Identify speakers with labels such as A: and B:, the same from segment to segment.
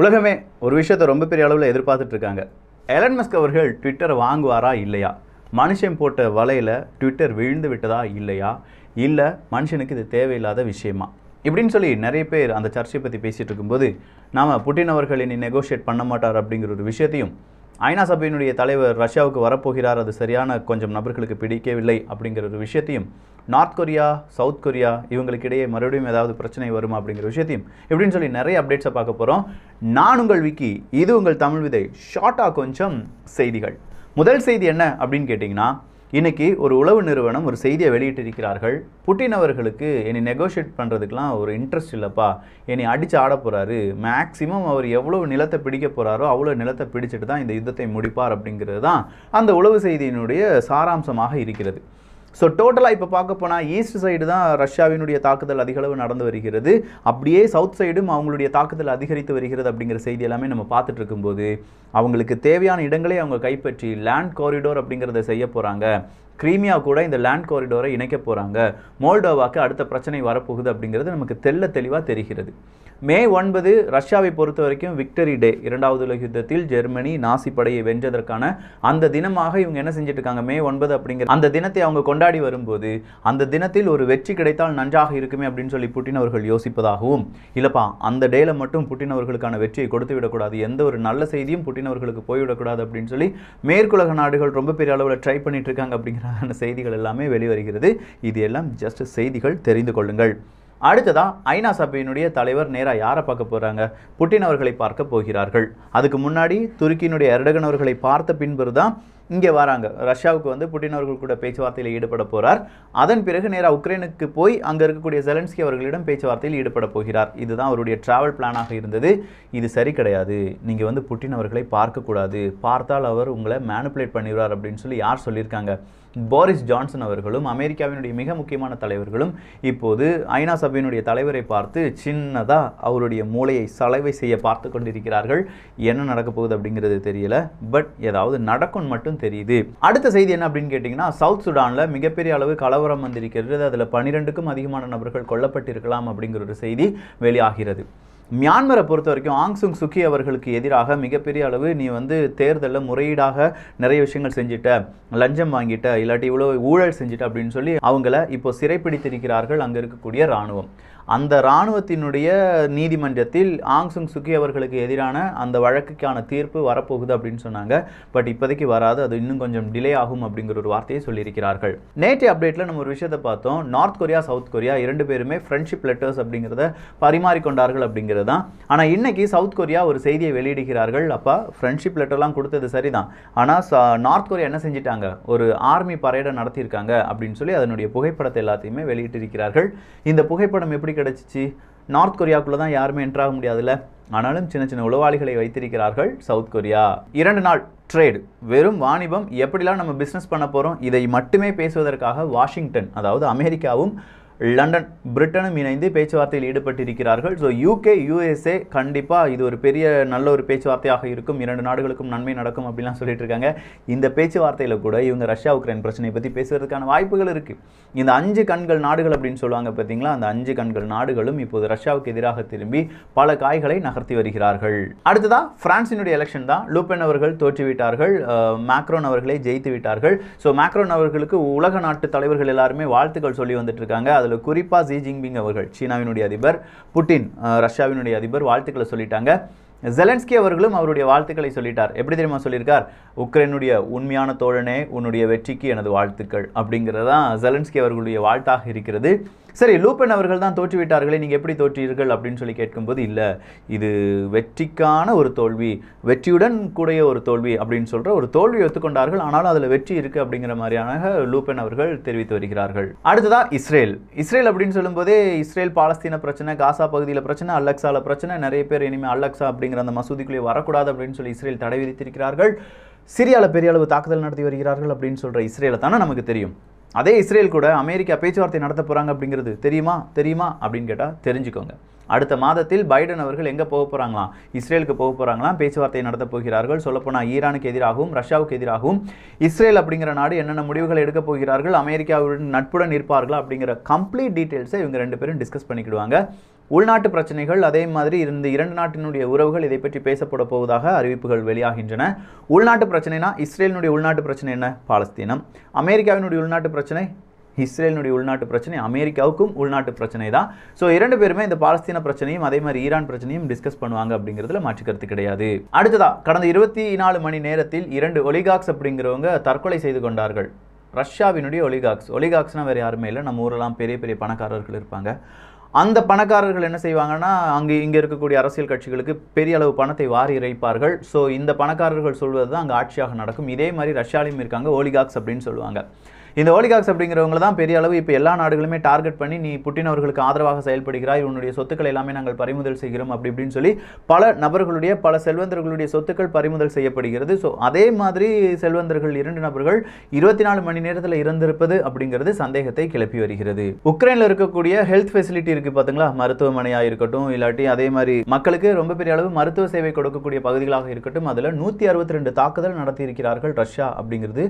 A: உலகமே ஒரு விஷயத்தை ரொம்ப பெரிய அளவில் எதிர்பார்த்துட்ருக்காங்க எலன் மஸ்க் அவர்கள் ட்விட்டர் வாங்குவாரா இல்லையா மனுஷன் போட்ட வலையில் ட்விட்டர் விழுந்து விட்டதா இல்லையா இல்லை மனுஷனுக்கு இது தேவையில்லாத விஷயமா இப்படின்னு சொல்லி நிறைய பேர் அந்த சர்ச்சையை பற்றி பேசிகிட்டு இருக்கும்போது நாம் புட்டின் அவர்கள் இனி நெகோஷியேட் பண்ண மாட்டார் அப்படிங்கிற ஒரு விஷயத்தையும் ஐநா சபையினுடைய தலைவர் ரஷ்யாவுக்கு வரப்போகிறார் அது சரியான கொஞ்சம் நபர்களுக்கு பிடிக்கவில்லை அப்படிங்கிற ஒரு விஷயத்தையும் நார்த் கொரியா சவுத் கொரியா இவங்களுக்கு இடையே மறுபடியும் ஏதாவது பிரச்சனை வருமா அப்படிங்கிற விஷயத்தையும் இப்படின்னு சொல்லி நிறைய அப்டேட்ஸை பார்க்க போகிறோம் நான் உங்கள் விக்கி இது உங்கள் தமிழ் விதை ஷார்ட்டாக கொஞ்சம் செய்திகள் முதல் செய்தி என்ன அப்படின்னு கேட்டிங்கன்னா இன்றைக்கி ஒரு உளவு நிறுவனம் ஒரு செய்தியை வெளியிட்டிருக்கிறார்கள் புட்டின் அவர்களுக்கு என்னை நெகோஷியேட் பண்ணுறதுக்கெலாம் ஒரு இன்ட்ரெஸ்ட் இல்லைப்பா என்னை அடித்து ஆட போகிறாரு மேக்ஸிமம் அவர் எவ்வளோ நிலத்தை பிடிக்க போகிறாரோ அவ்வளோ நிலத்தை பிடிச்சிட்டு தான் இந்த யுத்தத்தை முடிப்பார் அப்படிங்கிறது தான் அந்த உளவு செய்தியினுடைய சாராம்சமாக இருக்கிறது ஸோ டோட்டலாக இப்போ பார்க்க போனால் ஈஸ்ட் சைடு தான் ரஷ்யாவினுடைய தாக்குதல் அதிகளவு நடந்து வருகிறது அப்படியே சவுத் சைடும் அவங்களுடைய தாக்குதல் அதிகரித்து வருகிறது அப்படிங்கிற செய்தி எல்லாமே நம்ம பார்த்துட்டு இருக்கும்போது அவங்களுக்கு தேவையான இடங்களை அவங்க கைப்பற்றி லேண்ட் காரிடோர் அப்படிங்கிறத செய்ய போகிறாங்க கிரீமியா கூட இந்த லேண்ட் காரிடோரை இணைக்க போகிறாங்க மோல்டோவாக்கு அடுத்த பிரச்சனை வரப்போகுது அப்படிங்கிறது நமக்கு தெல்ல தெளிவாக தெரிகிறது மே ஒன்பது ரஷ்யாவை பொறுத்த வரைக்கும் விக்டரி டே இரண்டாவது உலக யுத்தத்தில் ஜெர்மனி நாசி படையை வென்றதற்கான அந்த தினமாக இவங்க என்ன செஞ்சுட்டு இருக்காங்க மே ஒன்பது அப்படிங்கிற அந்த தினத்தை அவங்க கொண்டாடி வரும்போது அந்த தினத்தில் ஒரு வெற்றி கிடைத்தால் நன்றாக இருக்குமே அப்படின்னு சொல்லி புட்டின் அவர்கள் யோசிப்பதாகவும் இல்லைப்பா அந்த டேல மட்டும் புட்டின் அவர்களுக்கான வெற்றியை கொடுத்து விடக்கூடாது எந்த ஒரு நல்ல செய்தியும் புட்டின் அவர்களுக்கு போய்விடக்கூடாது அப்படின்னு சொல்லி மேற்குலக நாடுகள் ரொம்ப பெரிய அளவில் ட்ரை பண்ணிட்டு இருக்காங்க அப்படிங்கிற மாதிரியான செய்திகள் எல்லாமே வெளிவருகிறது இது எல்லாம் ஜஸ்ட் செய்திகள் தெரிந்து கொள்ளுங்கள் அடுத்ததாக ஐநா சபையினுடைய தலைவர் நேராக யாரை பார்க்க போகிறாங்க புட்டின் அவர்களை பார்க்க போகிறார்கள் அதுக்கு முன்னாடி துருக்கியினுடைய எரடகன் அவர்களை பார்த்த பின்பு தான் இங்கே வராங்க ரஷ்யாவுக்கு வந்து புட்டின் அவர்கள் கூட பேச்சுவார்த்தையில் ஈடுபட போகிறார் அதன் பிறகு நேராக உக்ரைனுக்கு போய் அங்கே இருக்கக்கூடிய ஜெலன்ஸ்கி அவர்களிடம் பேச்சுவார்த்தையில் ஈடுபட போகிறார் இதுதான் அவருடைய ட்ராவல் பிளானாக இருந்தது இது சரி கிடையாது நீங்கள் வந்து புட்டின் அவர்களை பார்க்கக்கூடாது பார்த்தால் அவர் உங்களை மேனுப்புலேட் பண்ணிடுவார் அப்படின்னு சொல்லி யார் சொல்லியிருக்காங்க போரிஸ் ஜான்சன் அவர்களும் அமெரிக்காவினுடைய மிக முக்கியமான தலைவர்களும் இப்போது ஐநா சபையினுடைய தலைவரை பார்த்து சின்னதாக அவருடைய மூளையை சலவை செய்ய பார்த்து கொண்டிருக்கிறார்கள் என்ன நடக்க போகுது அப்படிங்கிறது தெரியல பட் ஏதாவது நடக்கும் மட்டும் தெரியுது அடுத்த செய்தி என்ன அப்படின்னு கேட்டிங்கன்னா சவுத் சுடானில் மிகப்பெரிய அளவு கலவரம் வந்திருக்கிறது அதில் பன்னிரெண்டுக்கும் அதிகமான நபர்கள் கொல்லப்பட்டிருக்கலாம் அப்படிங்கிற ஒரு செய்தி வெளியாகிறது மியான்மரை பொறுத்த வரைக்கும் ஆங் சுங் சுக்கி அவர்களுக்கு எதிராக மிகப்பெரிய அளவு நீ வந்து தேர்தலில் முறையீடாக நிறைய விஷயங்கள் செஞ்சுட்ட லஞ்சம் வாங்கிட்ட இல்லாட்டி இவ்வளோ ஊழல் செஞ்சுட்ட அப்படின்னு சொல்லி அவங்கள இப்போ சிறைப்பிடித்திருக்கிறார்கள் அங்கே இருக்கக்கூடிய இராணுவம் அந்த இராணுவத்தினுடைய நீதிமன்றத்தில் ஆங் சுங் சுக்கி அவர்களுக்கு எதிரான அந்த வழக்குக்கான தீர்ப்பு வரப்போகுது அப்படின்னு சொன்னாங்க பட் இப்போதைக்கு வராது அது இன்னும் கொஞ்சம் டிலே ஆகும் அப்படிங்கிற ஒரு வார்த்தையை சொல்லியிருக்கிறார்கள் நேற்று அப்டேட்டில் நம்ம ஒரு விஷயத்தை பார்த்தோம் நார்த் கொரியா சவுத் கொரியா இரண்டு பேருமே ஃப்ரெண்ட்ஷிப் லெட்டர்ஸ் அப்படிங்கிறத பரிமாறிக்கொண்டார்கள் அப்படிங்கிறது தான் ஆனால் இன்னைக்கு சவுத் கொரியா ஒரு செய்தியை வெளியிடுகிறார்கள் அப்போ ஃப்ரெண்ட்ஷிப் லெட்டர்லாம் கொடுத்தது சரிதான் ஆனால் நார்த் கொரியா என்ன செஞ்சிட்டாங்க ஒரு ஆர்மி பரேடை நடத்தியிருக்காங்க அப்படின்னு சொல்லி அதனுடைய புகைப்படத்தை எல்லாத்தையுமே வெளியிட்டிருக்கிறார்கள் இந்த புகைப்படம் எப்படி கிடச்சிச்சு நார்த் கொரியாக்குள்ளே தான் யாருமே என்ட்ராக முடியாதுல்ல ஆனாலும் சின்ன சின்ன உளவாளிகளை வைத்திருக்கிறார்கள் சவுத் கொரியா இரண்டு நாள் ட்ரேடு வெறும் வாணிபம் எப்படிலாம் நம்ம பிஸ்னஸ் பண்ண போகிறோம் இதை மட்டுமே பேசுவதற்காக வாஷிங்டன் அதாவது அமெரிக்காவும் லண்டன் பிரிட்டனும் இணைந்து பேச்சுவார்த்தையில் ஈடுபட்டிருக்கிறார்கள் ஸோ யூகே யூஎஸ்ஏ கண்டிப்பாக இது ஒரு பெரிய நல்ல ஒரு பேச்சுவார்த்தையாக இருக்கும் இரண்டு நாடுகளுக்கும் நன்மை நடக்கும் அப்படிலாம் சொல்லிட்டு இருக்காங்க இந்த பேச்சுவார்த்தையில் கூட இவங்க ரஷ்யா உக்ரைன் பிரச்சனையை பற்றி பேசுகிறதுக்கான வாய்ப்புகள் இருக்குது இந்த அஞ்சு கண்கள் நாடுகள் அப்படின்னு சொல்லுவாங்க பார்த்தீங்களா அந்த அஞ்சு கண்கள் நாடுகளும் இப்போது ரஷ்யாவுக்கு எதிராக திரும்பி பல காய்களை நகர்த்தி வருகிறார்கள் அடுத்ததாக பிரான்சினுடைய எலெக்ஷன் தான் லூபென் அவர்கள் தோற்றுவிட்டார்கள் மேக்ரோன் அவர்களை ஜெயித்து விட்டார்கள் ஸோ மேக்ரோன் அவர்களுக்கு உலக நாட்டு தலைவர்கள் எல்லாருமே வாழ்த்துக்கள் சொல்லி வந்துட்டு இருக்காங்க அதில் அதில் குறிப்பாக ஜி ஜின்பிங் அவர்கள் சீனாவினுடைய அதிபர் புட்டின் ரஷ்யாவினுடைய அதிபர் வாழ்த்துக்களை சொல்லிட்டாங்க ஜெலன்ஸ்கி அவர்களும் அவருடைய வாழ்த்துக்களை சொல்லிட்டார் எப்படி தெரியுமா சொல்லியிருக்கார் உக்ரைனுடைய உண்மையான தோழனே உன்னுடைய வெற்றிக்கு எனது வாழ்த்துக்கள் அப்படிங்கிறதான் ஜெலன்ஸ்கி அவர்களுடைய வாழ்த்தாக இருக்கிறது சரி லூப்பன் அவர்கள் தான் தோற்றுவிட்டார்களே நீங்கள் எப்படி தோற்றீர்கள் அப்படின்னு சொல்லி கேட்கும்போது இல்லை இது வெற்றிக்கான ஒரு தோல்வி வெற்றியுடன் கூடிய ஒரு தோல்வி அப்படின்னு சொல்கிற ஒரு தோல்வி ஒத்துக்கொண்டார்கள் ஆனாலும் அதில் வெற்றி இருக்குது அப்படிங்கிற மாதிரியான லூப்பன் அவர்கள் தெரிவித்து வருகிறார்கள் அடுத்ததாக இஸ்ரேல் இஸ்ரேல் அப்படின்னு சொல்லும்போதே இஸ்ரேல் பாலஸ்தீன பிரச்சனை காசா பகுதியில் பிரச்சனை அல்லக்ஸாவில் பிரச்சனை நிறைய பேர் இனிமேல் அல்லக்ஸா அப்படிங்கிற அந்த மசூதிக்குள்ளே வரக்கூடாது அப்படின்னு சொல்லி இஸ்ரேல் தடை விதித்திருக்கிறார்கள் சிரியாவில் பெரிய அளவு தாக்குதல் நடத்தி வருகிறார்கள் அப்படின்னு சொல்கிற இஸ்ரேலை தானே நமக்கு தெரியும் அதே இஸ்ரேல் கூட அமெரிக்கா பேச்சுவார்த்தை நடத்த போகிறாங்க அப்படிங்கிறது தெரியுமா தெரியுமா அப்படின்னு கேட்டால் தெரிஞ்சுக்கோங்க அடுத்த மாதத்தில் பைடன் அவர்கள் எங்கே போக போகிறாங்களாம் இஸ்ரேலுக்கு போக போகிறாங்களாம் பேச்சுவார்த்தை நடத்த போகிறார்கள் சொல்லப்போனால் ஈரானுக்கு எதிராகவும் ரஷ்யாவுக்கு எதிராகவும் இஸ்ரேல் அப்படிங்கிற நாடு என்னென்ன முடிவுகள் எடுக்கப் போகிறார்கள் அமெரிக்காவுடன் நட்புடன் இருப்பார்களா அப்படிங்கிற கம்ப்ளீட் டீட்டெயில்ஸை இவங்க ரெண்டு பேரும் டிஸ்கஸ் பண்ணிக்கிடுவாங்க உள்நாட்டு பிரச்சனைகள் அதே மாதிரி இருந்து இரண்டு நாட்டினுடைய உறவுகள் இதை பற்றி பேசப்பட போவதாக அறிவிப்புகள் வெளியாகின்றன உள்நாட்டு பிரச்சனைனா இஸ்ரேலினுடைய உள்நாட்டு பிரச்சனை என்ன பாலஸ்தீனம் அமெரிக்காவினுடைய உள்நாட்டு பிரச்சனை இஸ்ரேலினுடைய உள்நாட்டு பிரச்சனை அமெரிக்காவுக்கும் உள்நாட்டு பிரச்சனை தான் ஸோ இரண்டு பேருமே இந்த பாலஸ்தீன பிரச்சனையும் அதே மாதிரி ஈரான் பிரச்சனையும் டிஸ்கஸ் பண்ணுவாங்க அப்படிங்கிறதுல மாற்றிக்கிறது கிடையாது அடுத்ததா கடந்த இருபத்தி நாலு மணி நேரத்தில் இரண்டு ஒலிகாக்ஸ் அப்படிங்கிறவங்க தற்கொலை செய்து கொண்டார்கள் ரஷ்யாவினுடைய ஒலிகாக்ஸ் ஒலிகாக்ஸ்னால் வேறு யாருமே இல்லை நம்ம ஊரெல்லாம் பெரிய பெரிய பணக்காரர்கள் இருப்பாங்க அந்த பணக்காரர்கள் என்ன செய்வாங்கன்னா அங்கு இங்கே இருக்கக்கூடிய அரசியல் கட்சிகளுக்கு பெரிய அளவு பணத்தை வாரி இறைப்பார்கள் ஸோ இந்த பணக்காரர்கள் சொல்வது தான் அங்கே ஆட்சியாக நடக்கும் இதே மாதிரி ரஷ்யாலையும் இருக்காங்க ஓலிகாக்ஸ் அப்படின்னு சொல்லுவாங்க இந்த ஓலிகாக்ஸ் அப்படிங்கிறவங்க தான் பெரிய அளவு இப்போ எல்லா நாடுகளுமே டார்கெட் பண்ணி நீ புட்டின் அவர்களுக்கு ஆதரவாக செயல்படுகிறாய் உன்னுடைய சொத்துக்கள் எல்லாமே நாங்கள் பறிமுதல் செய்கிறோம் அப்படி இப்படின்னு சொல்லி பல நபர்களுடைய பல செல்வந்தர்களுடைய சொத்துக்கள் பறிமுதல் செய்யப்படுகிறது ஸோ அதே மாதிரி செல்வந்தர்கள் இரண்டு நபர்கள் இருபத்தி நாலு மணி நேரத்தில் இறந்திருப்பது அப்படிங்கிறது சந்தேகத்தை கிளப்பி வருகிறது உக்ரைனில் இருக்கக்கூடிய ஹெல்த் ஃபெசிலிட்டி இருக்குது பார்த்தீங்களா மருத்துவமனையாக இருக்கட்டும் இல்லாட்டி அதே மாதிரி மக்களுக்கு ரொம்ப பெரிய அளவு மருத்துவ சேவை கொடுக்கக்கூடிய பகுதிகளாக இருக்கட்டும் அதில் நூற்றி அறுபத்தி ரெண்டு தாக்குதல் நடத்தியிருக்கிறார்கள் ரஷ்யா அப்படிங்கிறது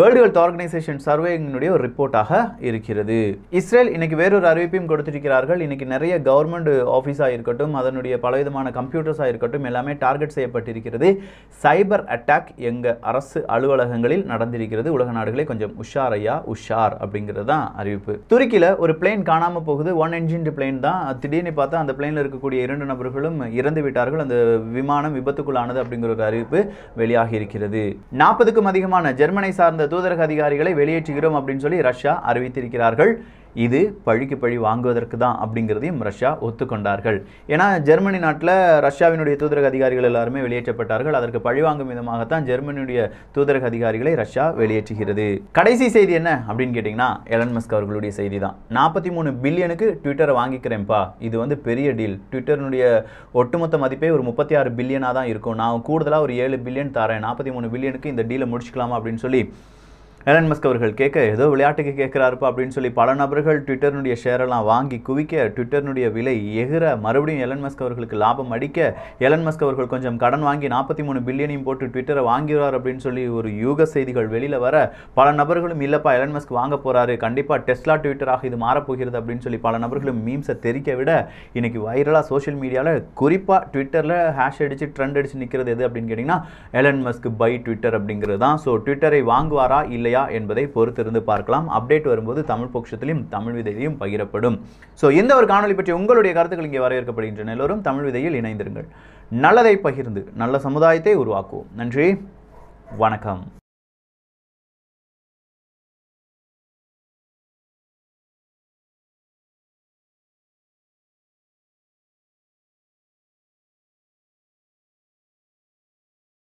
A: வேர்ல்டு ஹெல்த் ஆர்கனைசேஷன் சர்வ நோர்வேங்கினுடைய ஒரு ரிப்போர்ட்டாக இருக்கிறது இஸ்ரேல் இன்னைக்கு வேறொரு அறிவிப்பையும் கொடுத்திருக்கிறார்கள் இன்னைக்கு நிறைய கவர்மெண்ட் ஆஃபீஸாக இருக்கட்டும் அதனுடைய பலவிதமான கம்ப்யூட்டர்ஸாக இருக்கட்டும் எல்லாமே டார்கெட் செய்யப்பட்டிருக்கிறது சைபர் அட்டாக் எங்கள் அரசு அலுவலகங்களில் நடந்திருக்கிறது உலக நாடுகளே கொஞ்சம் உஷாரையா உஷார் அப்படிங்கிறது தான் அறிவிப்பு துருக்கியில் ஒரு பிளேன் காணாமல் போகுது ஒன் என்ஜின் பிளேன் தான் திடீர்னு பார்த்தா அந்த பிளேனில் இருக்கக்கூடிய இரண்டு நபர்களும் இறந்து விட்டார்கள் அந்த விமானம் விபத்துக்குள்ளானது அப்படிங்கிற ஒரு அறிவிப்பு வெளியாகி இருக்கிறது நாற்பதுக்கும் அதிகமான ஜெர்மனை சார்ந்த தூதரக அதிகாரிகளை வெளியேற்றி வச்சுக்கிறோம் அப்படின்னு சொல்லி ரஷ்யா அறிவித்திருக்கிறார்கள் இது பழிக்கு பழி வாங்குவதற்கு தான் அப்படிங்கிறதையும் ரஷ்யா ஒத்துக்கொண்டார்கள் ஏன்னா ஜெர்மனி நாட்டில் ரஷ்யாவினுடைய தூதரக அதிகாரிகள் எல்லாருமே வெளியேற்றப்பட்டார்கள் அதற்கு பழிவாங்கும் விதமாகத்தான் ஜெர்மனியுடைய தூதரக அதிகாரிகளை ரஷ்யா வெளியேற்றுகிறது கடைசி செய்தி என்ன அப்படின்னு கேட்டிங்கன்னா எலன் மஸ்க் அவர்களுடைய செய்தி தான் நாற்பத்தி மூணு பில்லியனுக்கு ட்விட்டரை வாங்கிக்கிறேன்ப்பா இது வந்து பெரிய டீல் ட்விட்டர்னுடைய ஒட்டுமொத்த மதிப்பே ஒரு முப்பத்தி ஆறு பில்லியனாக தான் இருக்கும் நான் கூடுதலாக ஒரு ஏழு பில்லியன் தரேன் நாற்பத்தி மூணு பில்லியனுக்கு இந்த டீலை முடிச்சுக்கலாமா அப்படின்னு சொல்லி எலன் மஸ்க் அவர்கள் கேட்க ஏதோ விளையாட்டுக்கு கேட்குறாருப்பா அப்படின்னு சொல்லி பல நபர்கள் ட்விட்டர்னுடைய ஷேரெல்லாம் வாங்கி குவிக்க ட்விட்டர்னுடைய விலை எகிற மறுபடியும் எலன் மஸ்க் அவர்களுக்கு லாபம் அடிக்க எலன் மஸ்க் அவர்கள் கொஞ்சம் கடன் வாங்கி நாற்பத்தி மூணு பில்லியனையும் போட்டு ட்விட்டரை வாங்கிறார் அப்படின்னு சொல்லி ஒரு யூக செய்திகள் வெளியில் வர பல நபர்களும் இல்லைப்பா எலன் மஸ்க் வாங்க போகிறாரு கண்டிப்பாக டெஸ்லா ட்விட்டராக இது மாறப்போகிறது அப்படின்னு சொல்லி பல நபர்களும் மீம்ஸை தெரிக்க விட இன்றைக்கி வைரலாக சோஷியல் மீடியாவில் குறிப்பாக ட்விட்டரில் ஹேஷ் அடித்து ட்ரெண்ட் அடித்து நிற்கிறது எது அப்படின்னு கேட்டிங்கன்னா எலன் மஸ்க் பை ட்விட்டர் அப்படிங்கிறது தான் ஸோ ட்விட்டரை வாங்குவாரா இல்லையா இல்லையா என்பதை பொறுத்திருந்து பார்க்கலாம் அப்டேட் வரும்போது தமிழ் பட்சத்திலும் தமிழ் விதையிலையும் பகிரப்படும் ஸோ இந்த ஒரு காணொலி பற்றி உங்களுடைய கருத்துக்கள் இங்கே வரவேற்கப்படுகின்றன எல்லோரும் தமிழ் விதையில் இணைந்திருங்கள் நல்லதை பகிர்ந்து நல்ல சமுதாயத்தை உருவாக்குவோம் நன்றி வணக்கம்